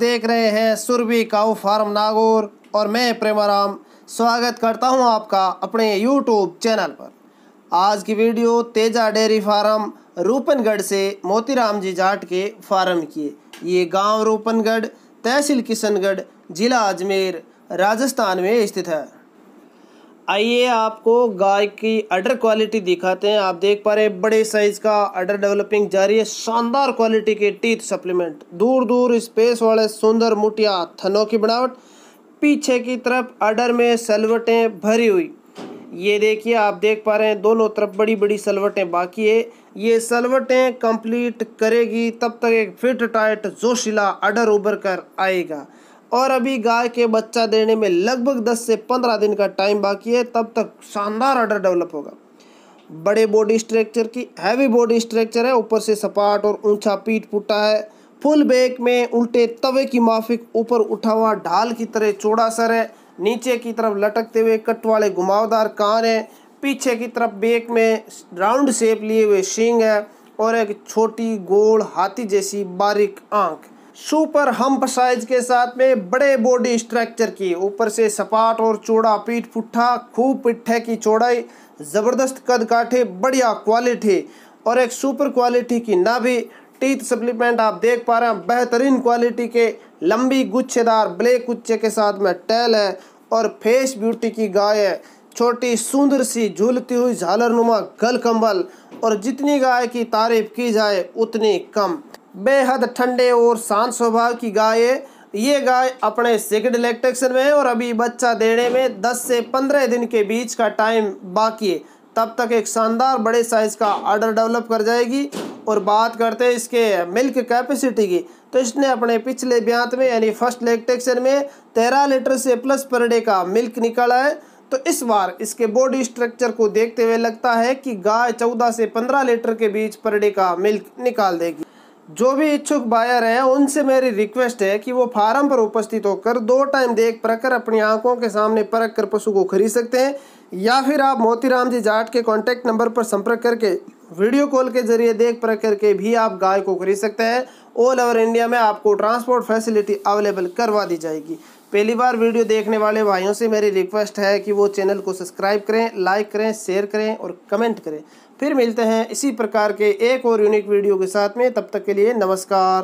देख रहे हैं सुरभि काउ फार्म नागौर और मैं प्रेमाराम स्वागत करता हूं आपका अपने यूट्यूब चैनल पर आज की video Teja dairy farm Rupnagarh से मोतीराम जी जाट के फार्म की ये गांव रूपनगढ़ तहसील किशनगढ़ जिला अजमेर राजस्थान में स्थित है आइए आपको गाय की अडर क्वालिटी दिखाते हैं आप देख पा रहे हैं बड़े साइज का अडर डेवलपिंग जारी है शानदार क्वालिटी के टीथ सप्लीमेंट दूर दूर स्पेस वाले सुंदर मुटिया थनों की बनावट पीछे की तरफ अडर में सलवटें भरी हुई ये देखिए आप देख पा रहे हैं दोनों तरफ बड़ी बड़ी सलवटें बाकी है ये सलवटें कंप्लीट करेगी तब तक एक फिट टाइट जोशीला अडर उभर कर आएगा और अभी गाय के बच्चा देने में लगभग 10 से 15 दिन का टाइम बाकी है तब तक शानदार ऑर्डर डेवलप होगा बड़े बॉडी स्ट्रक्चर की हैवी बॉडी स्ट्रक्चर है ऊपर से सपाट और ऊंचा पीठ पुटा है फुल बैक में उल्टे तवे की माफिक ऊपर उठा हुआ ढाल की तरह चौड़ा सर है नीचे की तरफ लटकते हुए कट वाले घुमावदार कान है पीछे की तरफ बेक में राउंड शेप लिए हुए शिंग है और एक छोटी गोल हाथी जैसी बारीक आंख सुपर हम्प साइज के साथ में बड़े बॉडी स्ट्रक्चर की ऊपर से सपाट और चौड़ा पीठ पुट्ठा खूब पिट्ठे की चौड़ाई ज़बरदस्त कद काठे बढ़िया क्वालिटी और एक सुपर क्वालिटी की भी टीथ सप्लीमेंट आप देख पा रहे हैं बेहतरीन क्वालिटी के लंबी गुच्छेदार ब्लैक गुच्छे के साथ में टैल है और फेस ब्यूटी की गाय है छोटी सुंदर सी झूलती हुई झालर नुमा गल कम्बल और जितनी गाय की तारीफ की जाए उतनी कम बेहद ठंडे और शांत स्वभाव की गाय है ये गाय अपने सेकंड इलेक्टेक्शन में है और अभी बच्चा देने में 10 से 15 दिन के बीच का टाइम बाकी है तब तक एक शानदार बड़े साइज़ का आर्डर डेवलप कर जाएगी और बात करते हैं इसके मिल्क कैपेसिटी की तो इसने अपने पिछले ब्यांत में यानी फर्स्ट इलेक्ट्रेक्शन में तेरह लीटर से प्लस पर डे का मिल्क निकाला है तो इस बार इसके बॉडी स्ट्रक्चर को देखते हुए लगता है कि गाय चौदह से पंद्रह लीटर के बीच पर डे का मिल्क निकाल देगी जो भी इच्छुक बायर हैं उनसे मेरी रिक्वेस्ट है कि वो फार्म पर उपस्थित होकर दो टाइम देख परख कर अपनी आंखों के सामने परख कर पशु को खरीद सकते हैं या फिर आप मोतीराम जी जाट के कॉन्टैक्ट नंबर पर संपर्क करके वीडियो कॉल के जरिए देख पर करके भी आप गाय को खरीद सकते हैं ऑल ओवर इंडिया में आपको ट्रांसपोर्ट फैसिलिटी अवेलेबल करवा दी जाएगी पहली बार वीडियो देखने वाले भाइयों से मेरी रिक्वेस्ट है कि वो चैनल को सब्सक्राइब करें लाइक करें शेयर करें और कमेंट करें फिर मिलते हैं इसी प्रकार के एक और यूनिक वीडियो के साथ में तब तक के लिए नमस्कार